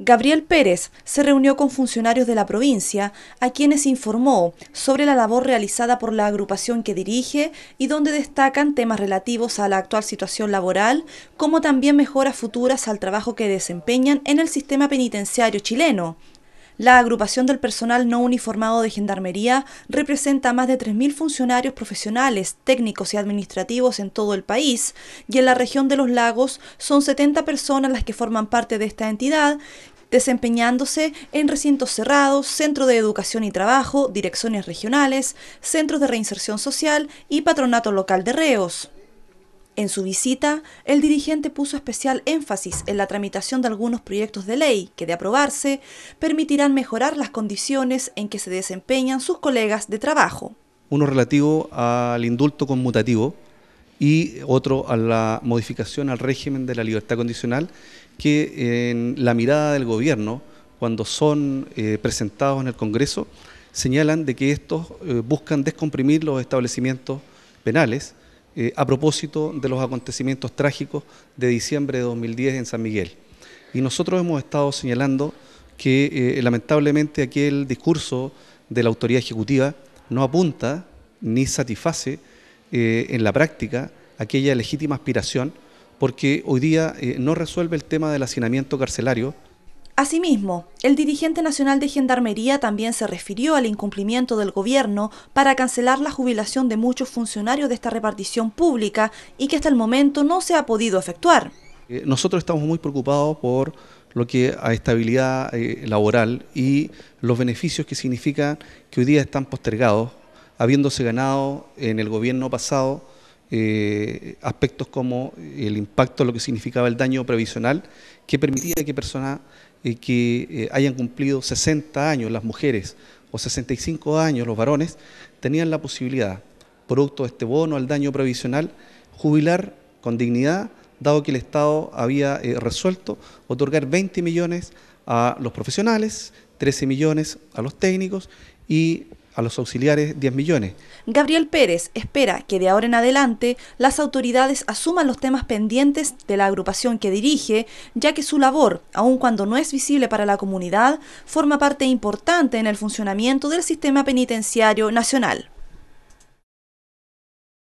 Gabriel Pérez se reunió con funcionarios de la provincia, a quienes informó sobre la labor realizada por la agrupación que dirige y donde destacan temas relativos a la actual situación laboral, como también mejoras futuras al trabajo que desempeñan en el sistema penitenciario chileno, la agrupación del personal no uniformado de Gendarmería representa más de 3.000 funcionarios profesionales, técnicos y administrativos en todo el país, y en la región de los lagos son 70 personas las que forman parte de esta entidad desempeñándose en recintos cerrados, centro de educación y trabajo, direcciones regionales, centros de reinserción social y patronato local de reos. En su visita, el dirigente puso especial énfasis en la tramitación de algunos proyectos de ley que, de aprobarse, permitirán mejorar las condiciones en que se desempeñan sus colegas de trabajo. Uno relativo al indulto conmutativo y otro a la modificación al régimen de la libertad condicional que en la mirada del gobierno, cuando son eh, presentados en el Congreso, señalan de que estos eh, buscan descomprimir los establecimientos penales eh, a propósito de los acontecimientos trágicos de diciembre de 2010 en San Miguel. Y nosotros hemos estado señalando que eh, lamentablemente aquel discurso de la autoridad ejecutiva no apunta ni satisface eh, en la práctica aquella legítima aspiración porque hoy día no resuelve el tema del hacinamiento carcelario, Asimismo, el dirigente nacional de Gendarmería también se refirió al incumplimiento del gobierno para cancelar la jubilación de muchos funcionarios de esta repartición pública y que hasta el momento no se ha podido efectuar. Eh, nosotros estamos muy preocupados por lo que a estabilidad eh, laboral y los beneficios que significa que hoy día están postergados, habiéndose ganado en el gobierno pasado eh, aspectos como el impacto, lo que significaba el daño previsional, que permitía que personas eh, que eh, hayan cumplido 60 años, las mujeres, o 65 años, los varones, tenían la posibilidad, producto de este bono al daño previsional, jubilar con dignidad, dado que el Estado había resuelto otorgar 20 millones a los profesionales, 13 millones a los técnicos y a los auxiliares 10 millones. Gabriel Pérez espera que de ahora en adelante las autoridades asuman los temas pendientes de la agrupación que dirige, ya que su labor, aun cuando no es visible para la comunidad, forma parte importante en el funcionamiento del sistema penitenciario nacional.